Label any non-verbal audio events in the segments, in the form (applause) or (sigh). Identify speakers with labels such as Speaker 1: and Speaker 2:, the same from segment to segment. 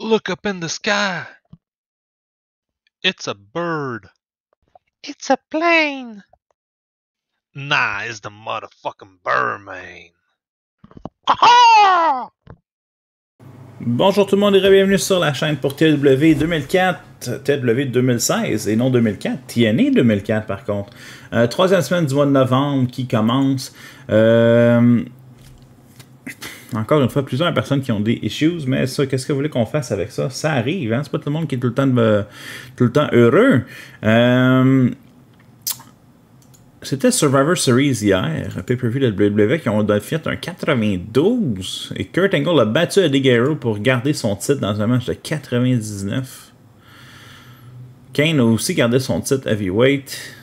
Speaker 1: Look up in the sky. It's a bird. It's a plane. Nah, it's the motherfucking (laughs) Bonjour tout le monde et bienvenue sur la chaîne pour TW 2004, TW 2016 et non 2004, TNA 2004 par contre. Euh, troisième semaine du mois de novembre qui commence. Euh encore une fois, plusieurs personnes qui ont des issues, mais ça, qu'est-ce que vous voulez qu'on fasse avec ça? Ça arrive, hein? C'est pas tout le monde qui est tout le temps, tout le temps heureux. Euh, c'était Survivor Series hier, un pay-per-view de WWE qui ont donné un 92 et Kurt Angle a battu Eddie Guerrero pour garder son titre dans un match de 99. Kane a aussi gardé son titre heavyweight.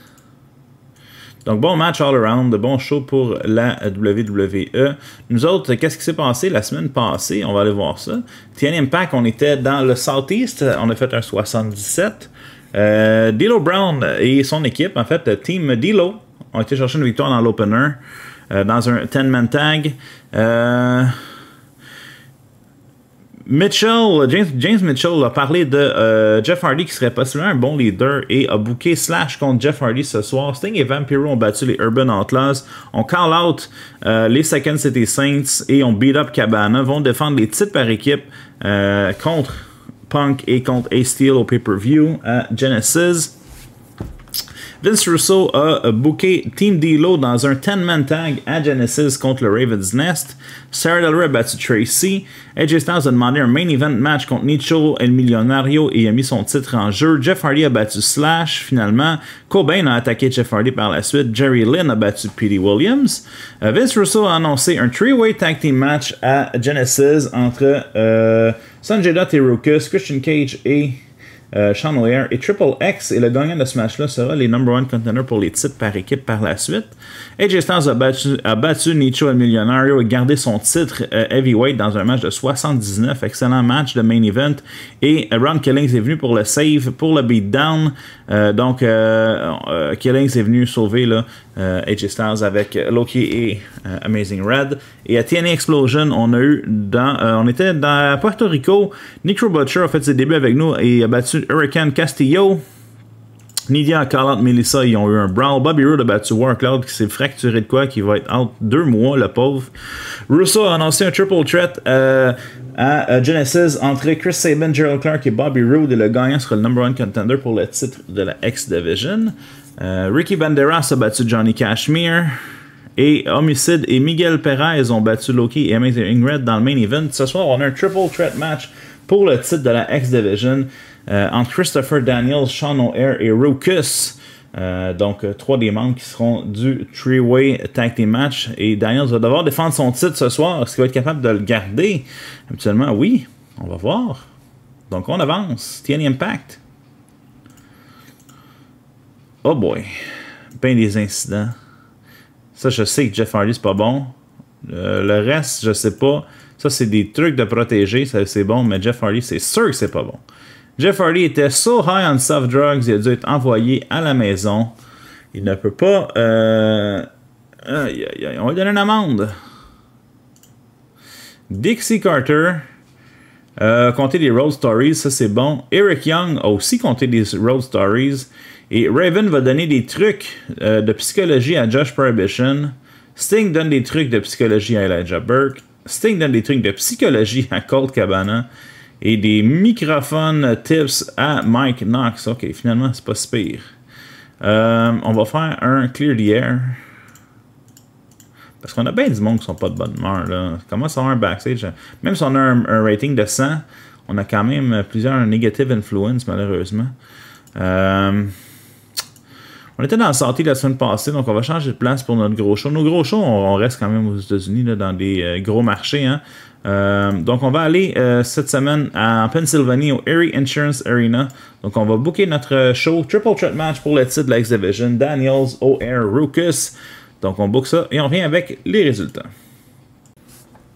Speaker 1: Donc, bon match all around, bon show pour la WWE. Nous autres, qu'est-ce qui s'est passé la semaine passée? On va aller voir ça. Tien Impact, on était dans le Southeast. On a fait un 77. Euh, Brown et son équipe, en fait, Team Dilo, ont été chercher une victoire dans l'opener, euh, dans un 10-man tag. Euh, Mitchell, James, Mitchell a parlé de euh, Jeff Hardy qui serait possiblement un bon leader et a booké Slash contre Jeff Hardy ce soir. Sting et Vampiro ont battu les Urban Outlaws, on call out euh, les Second City Saints et on beat up Cabana. Vont défendre les titres par équipe euh, contre Punk et contre A-Steel au pay-per-view à Genesis. Vince Russo a euh, booké Team D-Lo dans un 10-man tag à Genesis contre le Raven's Nest. Sarah Del Rey a battu Tracy. AJ Styles a demandé un main event match contre Nicho El Millonario et a mis son titre en jeu. Jeff Hardy a battu Slash finalement. Cobain a attaqué Jeff Hardy par la suite. Jerry Lynn a battu Petey Williams. Euh, Vince Russo a annoncé un three-way tag team match à Genesis entre euh, Sanjay Dutt et Ruckus, Christian Cage et euh, Sean O'Hare et Triple X. Et le gagnant de ce match-là sera les number one contenders pour les titres par équipe par la suite. AJ Styles a battu, Nicho El Millionario et gardé son titre euh, heavyweight dans un match de 79. Excellent match de main event. Et Ron Killings est venu pour le save, pour le beatdown. Euh, donc, euh, euh, Killings est venu sauver là, AJ Styles avec Loki et Amazing Red. Et à TNA Explosion, on a eu dans, on était dans Puerto Rico. Nick Butcher a fait ses débuts avec nous et a battu Hurricane Castillo. Nidia Carlotte, Melissa, ils ont eu un brawl. Bobby Roode a battu Warcloud qui s'est fracturé de quoi, qui va être out deux mois, le pauvre. Russo a annoncé un triple threat euh, à Genesis entre Chris Saban, Gerald Clark et Bobby Roode et le gagnant sera le number one contender pour le titre de la X Division. Euh, Ricky Banderas a battu Johnny Cashmere. Et Homicide et Miguel Perez ont battu Loki et Amazing Red dans le main event. Ce soir, on a un triple threat match pour le titre de la X Division. Euh, entre Christopher Daniels, Sean O'Hare et Rukus. Euh, donc, euh, trois des membres qui seront du three-way tag team match. Et Daniels va devoir défendre son titre ce soir. Est-ce qu'il va être capable de le garder Habituellement, oui. On va voir. Donc, on avance. TN Impact. Oh boy. Ben des incidents. Ça, je sais que Jeff Hardy, c'est pas bon. le reste, je sais pas. Ça, c'est des trucs de protéger. Ça, c'est bon. Mais Jeff Hardy, c'est sûr que c'est pas bon. Jeff Hardy était so high on soft drugs, il a dû être envoyé à la maison. Il ne peut pas. Euh, aïe, aïe, on va lui donner une amende. Dixie Carter. Euh, compter des Road Stories, ça c'est bon. Eric Young a aussi compté des Road Stories. Et Raven va donner des trucs euh, de psychologie à Josh Prohibition. Sting donne des trucs de psychologie à Elijah Burke. Sting donne des trucs de psychologie à Colt Cabana et des microphones tips à Mike Knox. Ok, finalement, c'est pas si pire. Euh, on va faire un clear the air. Parce qu'on a bien du monde qui sont pas de bonne humeur. Là. Comment ça va un backstage? Même si on a un, rating de 100, on a quand même plusieurs negative influence, malheureusement. Euh, on était dans la sortie la semaine passée, donc on va changer de place pour notre gros show. Nos gros shows, on, reste quand même aux États-Unis, dans des euh, gros marchés. Hein. Euh, donc, on va aller euh, cette semaine en Pennsylvanie au Erie Insurance Arena. Donc, on va booker notre show Triple Threat Match pour le titre de la X-Division Daniels, O'Hare, Rukus Donc, on book ça et on revient avec les résultats.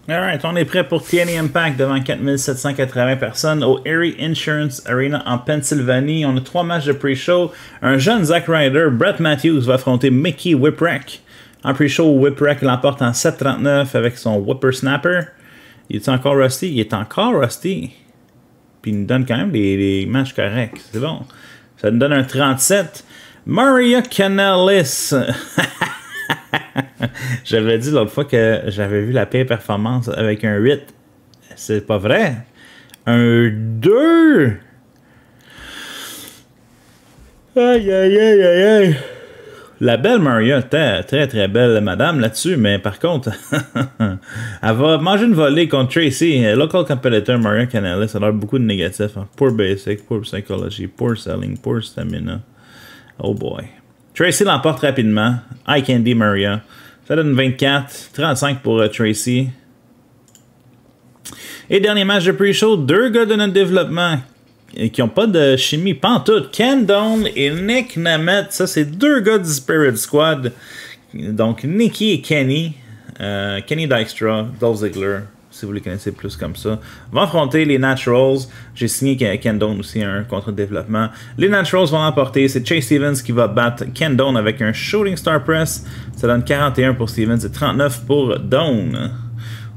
Speaker 1: Alright, on est prêt pour TNA Impact devant 4780 personnes au Erie Insurance Arena en Pennsylvanie. On a trois matchs de pre-show. Un jeune Zack Ryder, Brett Matthews, va affronter Mickey Whipwreck. En pre-show, Whipwreck l'emporte en 7.39 avec son Snapper. Il est encore rusty? Il est encore rusty. Puis il nous donne quand même des, matchs corrects. C'est bon. Ça nous donne un 37. Maria Canalis. (laughs) J'avais dit l'autre fois que j'avais vu la pire performance avec un 8. C'est pas vrai. Un 2. Aïe, aïe, aïe, aïe, aïe. La belle Maria, était très, très belle madame là-dessus, mais par contre, (laughs) elle va manger une volée contre Tracy, euh, local competitor Maria Canales. Ça a l'air beaucoup de négatif. Hein. Poor basic, poor psychology, poor selling, poor stamina. Oh boy. Tracy l'emporte rapidement. I be Maria. Ça donne 24, 35 pour euh, Tracy. Et dernier match de pre-show, deux gars de notre développement qui n'ont pas de chimie pantoute. Ken Down et Nick Namet. ça c'est deux gars du Spirit Squad. Donc Nicky et Kenny, euh, Kenny Dykstra, Dolph Ziggler, si vous les connaissez plus comme ça, vont affronter les Naturals. J'ai signé Ken Down aussi un contrat de développement. Les Naturals vont l'emporter. C'est Chase Stevens qui va battre Ken Down avec un Shooting Star Press. Ça donne 41 pour Stevens et 39 pour Down.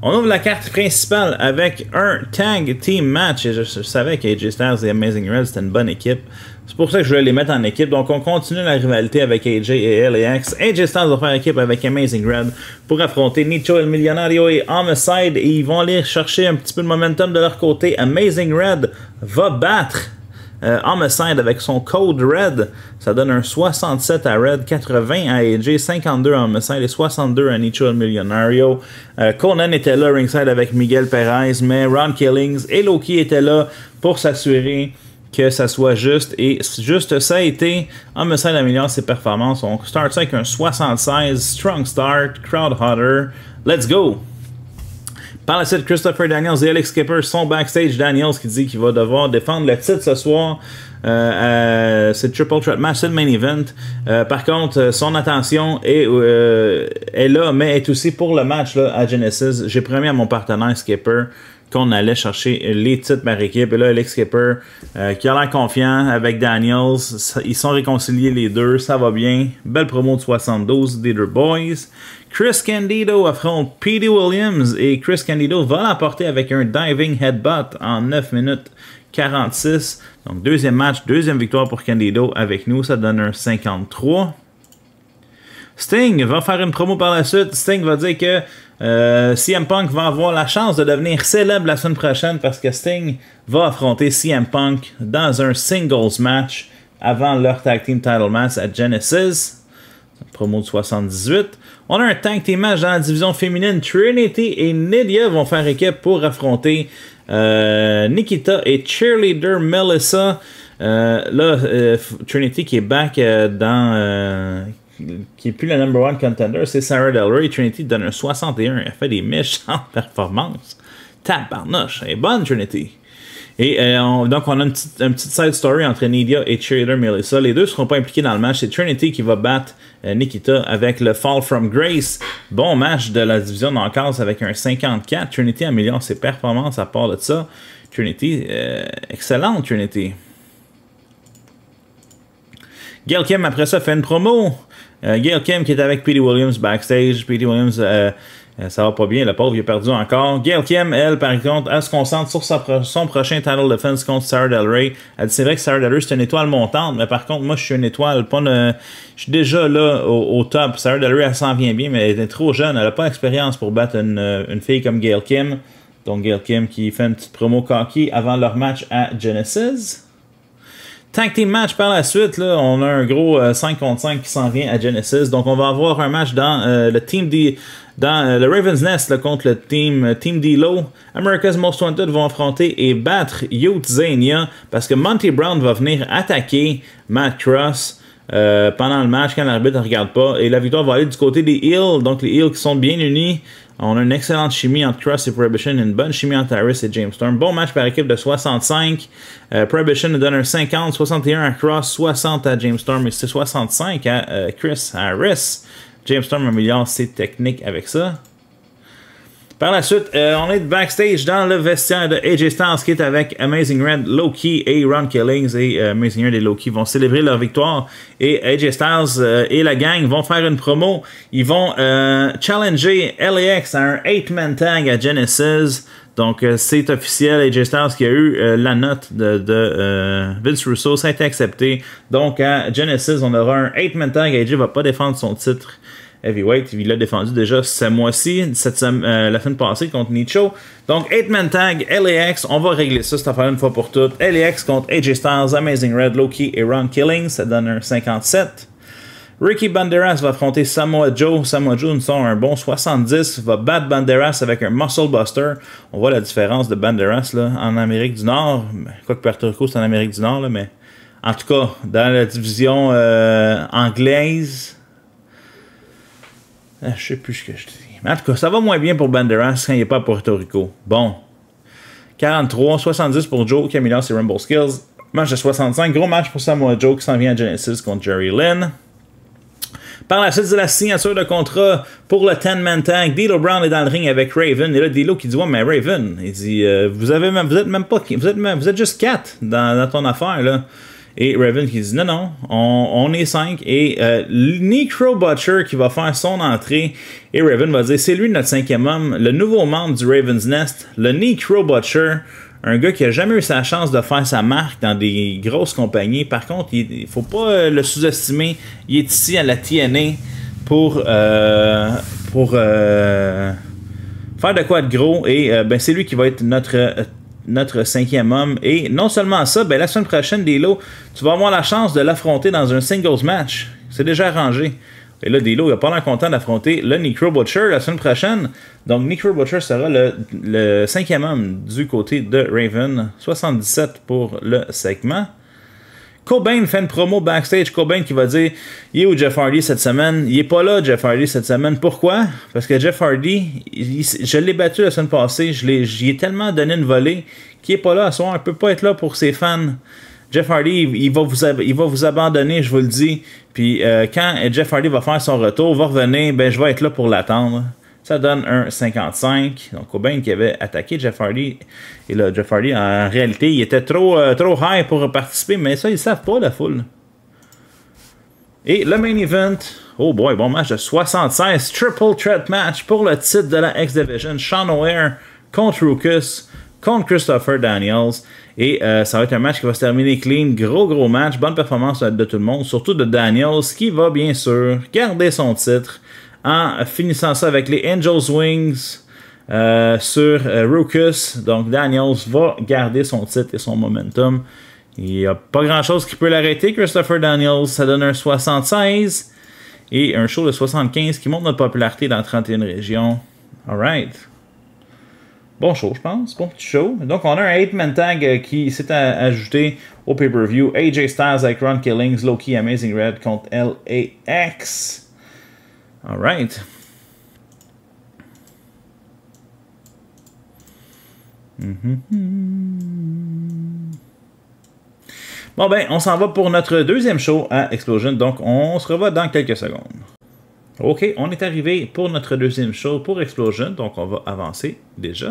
Speaker 1: On ouvre la carte principale avec un tag team match. Et je, je savais qu'AJ Styles et Amazing Red, c'était une bonne équipe. C'est pour ça que je voulais les mettre en équipe. Donc, on continue la rivalité avec AJ et LAX. AJ Styles va faire équipe avec Amazing Red pour affronter Nicho El Millonario et Homicide. Et ils vont aller chercher un petit peu de momentum de leur côté. Amazing Red va battre euh, avec son code Red, ça donne un 67 à Red, 80 à AJ, 52 à Homicide et 62 à Nichol Millionario. Euh, Conan était là ringside avec Miguel Perez, mais Ron Killings et Loki étaient là pour s'assurer que ça soit juste. Et juste ça a été, Homicide améliore ses performances. On start ça avec un 76, Strong Start, Crowd Hotter. Let's go! Par la suite, Christopher Daniels et Alex Skipper sont backstage. Daniels qui dit qu'il va devoir défendre le titre ce soir. Euh, c'est Triple Threat Match, c'est main event. Euh, par contre, euh, son attention est, euh, est là, mais est aussi pour le match là, à Genesis. J'ai promis à mon partenaire Skipper qu'on allait chercher les titres par équipe. Et là, Alex Skipper, euh, qui a l'air confiant avec Daniels, ils sont réconciliés les deux, ça va bien. Belle promo de 72 des deux boys. Chris Candido affronte P.D. Williams et Chris Candido va l'emporter avec un diving headbutt en 9 minutes 46. Donc, deuxième match, deuxième victoire pour Candido avec nous, ça donne un 53. Sting va faire une promo par la suite. Sting va dire que euh, CM Punk va avoir la chance de devenir célèbre la semaine prochaine parce que Sting va affronter CM Punk dans un singles match avant leur tag team title match à Genesis. Promo de 78. On a un tag team match dans la division féminine. Trinity et Nidia vont faire équipe pour affronter euh, Nikita et cheerleader Melissa. Euh, là, Trinity qui est back dans qui est plus le number one contender, c'est Sarah Del Rey. Trinity donne un 61. Elle fait des méchantes (laughs) performances. Tabarnouche. Elle est bonne, Trinity. Et euh, donc, on a une petite, side story entre Nidia et Trader Melissa. Les deux ne seront pas impliqués dans le match. C'est Trinity qui va battre euh, Nikita avec le Fall from Grace. Bon match de la division Knockouts avec un 54. Trinity améliore ses performances à part de ça. Trinity, euh, excellente Trinity. Gail après ça, fait une promo. Euh, Gail Kim qui est avec Petey Williams backstage. Petey Williams, euh, euh, ça va pas bien, le pauvre, il a perdu encore. Gail Kim, elle, par contre, elle se concentre sur sa son prochain title defense contre Sarah Del Rey. Elle dit, c'est vrai que Sarah Del Rey, c'est une étoile montante, mais par contre, moi, je suis une étoile, pas Je suis déjà là, au, top. Sarah Del Rey, elle s'en vient bien, mais elle est trop jeune, elle a pas d'expérience pour battre une, une, fille comme Gail Kim. Donc, Gail Kim qui fait une petite promo cocky avant leur match à Genesis. Tag Team match par la suite, on a un gros 5 euh, contre 5 qui s'en vient à Genesis. Donc on va avoir un match dans euh, le Team D dans euh, le Raven's Nest contre le team, team d low America's Most Wanted vont affronter et battre Youth parce que Monty Brown va venir attaquer Matt Cross. Euh, pendant le match quand l'arbitre ne regarde pas. Et la victoire va aller du côté des Heels, donc les Heels qui sont bien unis. On a une excellente chimie entre Cross et Prohibition, une bonne chimie entre Harris et James Storm. Bon match par équipe de 65. Euh, Prohibition nous donne un 50, 61 à Cross, 60 à James Storm et c'est 65 à euh, Chris Harris. James Storm améliore ses techniques avec ça. Par la suite, euh, on est backstage dans le vestiaire de AJ Styles qui est avec Amazing Red, Loki et Ron Killings. Et euh, Amazing Red et Loki vont célébrer leur victoire. Et AJ Styles euh, et la gang vont faire une promo. Ils vont challenger LAX à un 8-man tag à Genesis. Donc c'est officiel, AJ Styles qui a eu la note de, Vince Russo, ça a été accepté. Donc à Genesis, on aura un 8-man tag. AJ va pas défendre son titre. Heavyweight. Il l'a défendu déjà ce mois-ci, cette euh, semaine, de la passée contre Nicho. Donc, 8-man tag, LAX, on va régler ça à affaire une fois pour toutes. LAX contre AJ Styles, Amazing Red, Loki et Ron Killing, ça donne un 57. Ricky Banderas va affronter Samoa Joe. Samoa Joe nous sont un bon 70, va battre Banderas avec un muscle buster. On voit la différence de Banderas là, en Amérique du Nord. Quoique Puerto Rico, c'est en Amérique du Nord, là, mais en tout cas, dans la division euh, anglaise, ah, je sais plus ce que je dis. en tout cas, ça va moins bien pour Banderas quand il n'est pas à Puerto Rico. Bon. 43, 70 pour Joe, Camila c'est Rumble Skills. Match de 65. Gros match pour Samoa Joe qui s'en vient à Genesis contre Jerry Lynn. Par la suite de la signature de contrat pour le 10-man Tank. Dilo Brown est dans le ring avec Raven. Et là, Dilo qui dit Ouais, mais Raven, il dit euh, vous, avez même, vous êtes même pas. Vous êtes, même, vous êtes juste 4 dans, dans ton affaire, là. Et Raven qui dit non, non, on, est 5. Et le euh, Necro Butcher qui va faire son entrée. Et Raven va dire c'est lui notre cinquième homme, le nouveau membre du Raven's Nest, le Necro Butcher. Un gars qui a jamais eu sa chance de faire sa marque dans des grosses compagnies. Par contre, il faut pas euh, le sous-estimer. Il est ici à la TNA pour, euh, pour faire de quoi de gros. Et ben, c'est lui qui va être notre notre cinquième homme. Et non seulement ça, ben, la semaine prochaine, Dilo, tu vas avoir la chance de l'affronter dans un singles match. C'est déjà arrangé. Et là, Dilo, il a pas l'air content d'affronter le Necro Butcher la semaine prochaine. Donc, Necro Butcher sera le, le cinquième homme du côté de Raven. 77 pour le segment. Cobain fait une promo backstage. Cobain qui va dire Il est où Jeff Hardy cette semaine Il est pas là, Jeff Hardy, cette semaine. Pourquoi Parce que Jeff Hardy, je l'ai battu la semaine passée. Je l'ai, j'y ai tellement donné une volée qu'il est pas là ce soir. Il peut pas être là pour ses fans. Jeff Hardy, il, va, vous, il va vous abandonner, je vous le dis. Puis euh, quand Jeff Hardy va faire son retour, va revenir, ben je vais être là pour l'attendre. Ça donne un 55. Donc Cobain qui avait attaqué Jeff Hardy. Et là, Jeff Hardy, en réalité, il était trop, euh, trop high pour participer, mais ça, ils savent pas, la foule. Et le main event. Oh boy, bon match de 76. Triple threat match pour le titre de la X-Division. Sean O'Hare contre Rucus, contre Christopher Daniels. Et euh, ça va être un match qui va se terminer clean. Gros, gros match. Bonne performance de tout le monde, surtout de Daniels, qui va bien sûr garder son titre en finissant ça avec les Angels Wings euh, sur euh, Donc Daniels va garder son titre et son momentum. Il n'y a pas grand-chose qui peut l'arrêter. Christopher Daniels, ça donne un 76 et un show de 75 qui montre notre popularité dans 31 régions. Alright. Bon show, je pense. Bon petit show. Donc, on a un 8-man tag euh, qui s'est ajouté au pay-per-view. AJ Styles avec Ron Killings, Loki, Amazing Red contre LAX. All right. Mm-hmm. Bon ben, on s'en va pour notre deuxième show à Explosion, donc on se revoit dans quelques secondes. Ok, on est arrivé pour notre deuxième show pour Explosion, donc on va avancer déjà.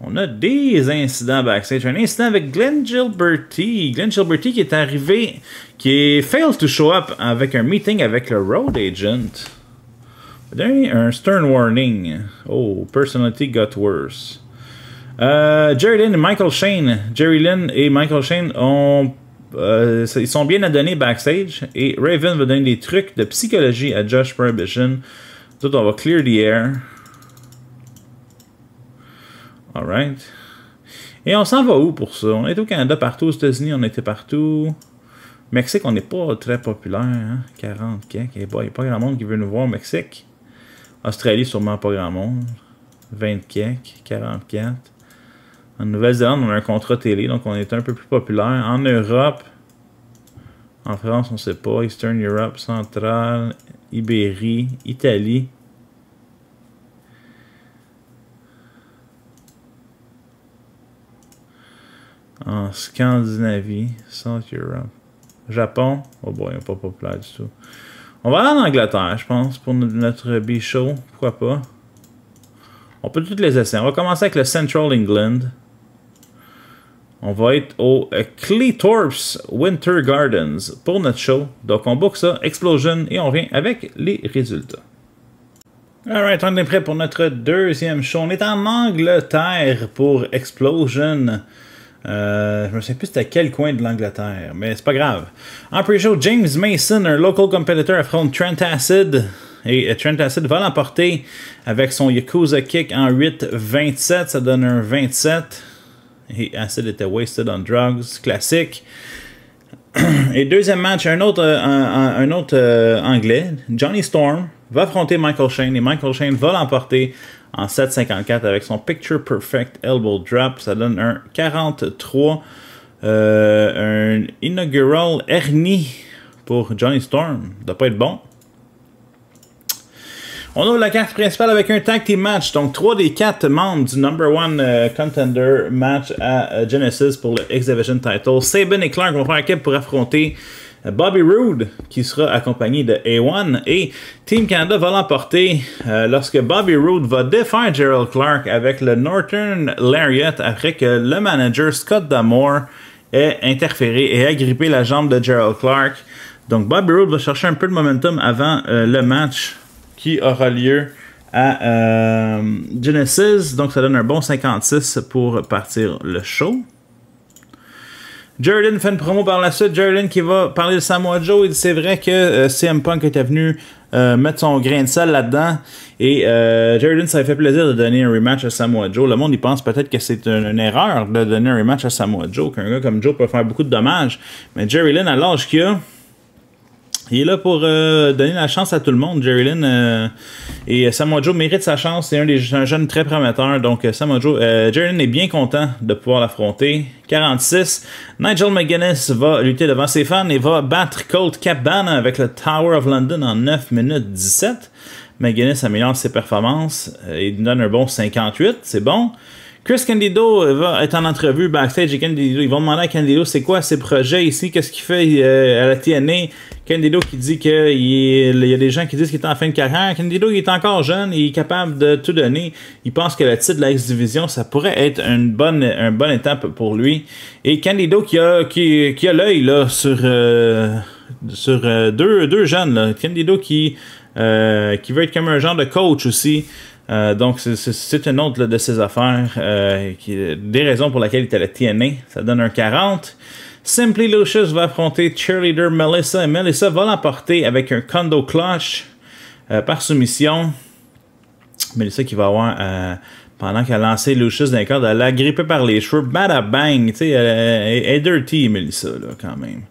Speaker 1: On a des incidents backstage. Un incident avec Glenn Gilberti. Glenn Gilberti qui est arrivé, qui est fail to show up avec un meeting avec le road agent. Un stern warning. Oh, personality got worse. Euh, Jerry Lynn et Michael Shane. Jerry Lynn et Michael Shane ont, euh, ils sont bien à backstage et Raven va donner des trucs de psychologie à Josh Prohibition. Tout, on va clear the air. Alright. Et on s'en va où pour ça? On est au Canada partout, aux États-Unis, on était partout. Mexique, on n'est pas très populaire, 40 hein? 40 Il n'y a pas grand monde qui veut nous voir au Mexique. Australie, sûrement pas grand monde. 20 kek, 44. En Nouvelle-Zélande, on a un contrat télé, donc on est un peu plus populaire. En Europe, en France, on ne sait pas. Eastern Europe, Centrale, Ibérie, Italie. en Scandinavie, South Europe. Japon, oh boy, il pas populaire du tout. On va aller en Angleterre, je pense, pour notre B-show. Pourquoi pas? On peut toutes les essayer. On va commencer avec le Central England. On va être au Cleethorpes Winter Gardens pour notre show. Donc on book ça, Explosion, et on revient avec les résultats. Alright, on est prêt pour notre deuxième show. On est en Angleterre pour Explosion. Euh, je ne sais plus c'était quel coin de l'Angleterre, mais c'est pas grave. En pré show James Mason, un local competitor, affronte Trent Acid. Et euh, Trent Acid va l'emporter avec son Yakuza Kick en 8-27. Ça donne un 27. Et Acid était wasted on drugs, classique. Et deuxième match, un autre, euh, anglais, Johnny Storm, va affronter Michael Shane et Michael Shane va l'emporter en 7,54 avec son Picture Perfect Elbow Drop. Ça donne un 43. Euh, un Inaugural Ernie pour Johnny Storm. Ça doit pas être bon. On ouvre la carte principale avec un tag match. Donc, 3 des 4 membres du number one euh, contender match à euh, Genesis pour le X title. Sabin et Clark vont faire équipe pour affronter Bobby Roode qui sera accompagné de A1 et Team Canada va l'emporter euh, lorsque Bobby Roode va défaire Gerald Clark avec le Northern Lariat après que le manager Scott Damore ait interféré et a grippé la jambe de Gerald Clark. Donc Bobby Roode va chercher un peu de momentum avant euh, le match qui aura lieu à euh, Genesis. Donc ça donne un bon 56 pour partir le show. Jordan fait une promo par la suite. Jordan qui va parler de Samoa Joe. C'est vrai que euh, CM Punk était venu euh, mettre son grain de sel là-dedans. Et euh, Jordan, ça lui fait plaisir de donner un rematch à Samoa Joe. Le monde, il pense peut-être que c'est une, erreur de donner un rematch à Samoa Joe, qu'un gars comme Joe peut faire beaucoup de dommages. Mais Jerry Lynn, à l'âge qu'il a, il est là pour euh, donner la chance à tout le monde. Jerry Lynn euh, et euh, Samojo Joe sa chance. C'est un, jeune très prometteur. Donc, Samoa Joe, Jerry Lynn est bien content de pouvoir l'affronter. 46, Nigel McGuinness va lutter devant ses fans et va battre Colt Cabana avec le Tower of London en 9 minutes 17. McGuinness améliore ses performances. et donne un bon 58, c'est bon. Chris Candido euh, va être en entrevue backstage et Candido, ils vont demander à Candido c'est quoi ses projets ici, qu'est-ce qu'il fait euh, à la TNA. Candido qui dit qu'il il y a des gens qui disent qu'il est en fin de carrière. Candido il est encore jeune, il est capable de tout donner. Il pense que le titre de la X-Division, ça pourrait être une bonne, une bonne étape pour lui. Et Candido qui a, qui, a l'œil là sur, euh, sur deux, deux jeunes. Là. Candido qui, qui veut être comme un genre de coach aussi. Euh, donc, c'est une autre de ses affaires. Euh, des raisons pour lesquelles il est la Ça donne un 40. Simply Lucius va affronter cheerleader Melissa et Melissa va l'emporter avec un condo clutch euh, par soumission. Melissa qui va avoir, pendant qu'elle a lancé Lucius d'un corps elle l'a grippé par les cheveux. Bada bang! Elle, elle, est dirty, Melissa, là, quand même.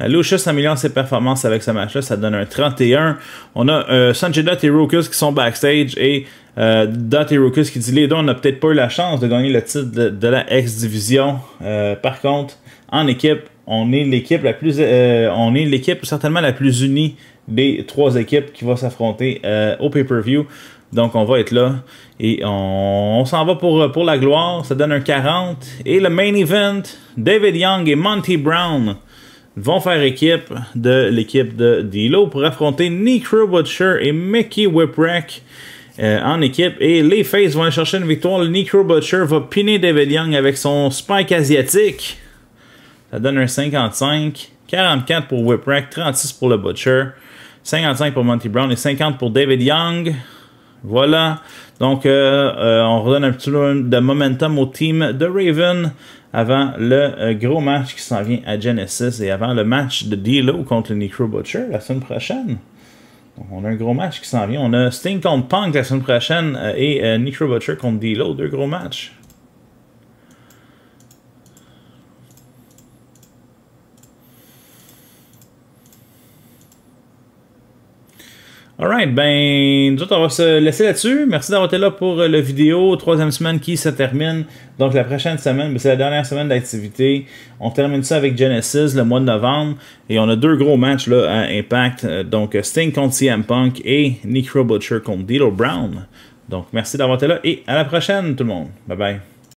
Speaker 1: Lucius améliore ses performances avec sa match-là, ça donne un 31. On a euh, et Rokus qui sont backstage et euh, Dante qui dit Les deux, n'a peut-être pas eu la chance de gagner le titre de, la X-Division. Euh, par contre, en équipe, on est l'équipe la plus. Euh, on est l'équipe certainement la plus unie des trois équipes qui va s'affronter au pay-per-view. Donc on va être là. Et on, s'en va pour, pour la gloire. Ça donne un 40. Et le main event, David Young et Monty Brown vont faire équipe de l'équipe de Dilo pour affronter Nick Butcher et Mickey Whipwreck. Euh, en équipe. Et les Faces vont chercher une victoire. Le Necro Butcher va piner David Young avec son spike asiatique. Ça donne un 55. 44 pour Whipwreck, 36 pour le Butcher, 55 pour Monty Brown et 50 pour David Young. Voilà. Donc, euh, euh, on redonne un petit peu de momentum au team de Raven avant le gros match qui s'en vient à Genesis et avant le match de D-Low contre le Necro Butcher la semaine prochaine. On a un gros match qui s'en vient. On a Sting contre Punk la semaine prochaine euh, et euh, Nitro Butcher contre D-Lo, deux gros matchs. Alright, ben, nous autres, on va se laisser là-dessus. Merci d'avoir été là pour euh, la vidéo. Troisième semaine qui se termine. Donc, la prochaine semaine, ben, c'est la dernière semaine d'activité. On termine ça avec Genesis le mois de novembre. Et on a deux gros matchs là, à Impact. Euh, donc, Sting contre CM Punk et Nick Butcher contre Dilo Brown. Donc, merci d'avoir été là et à la prochaine, tout le monde. Bye bye.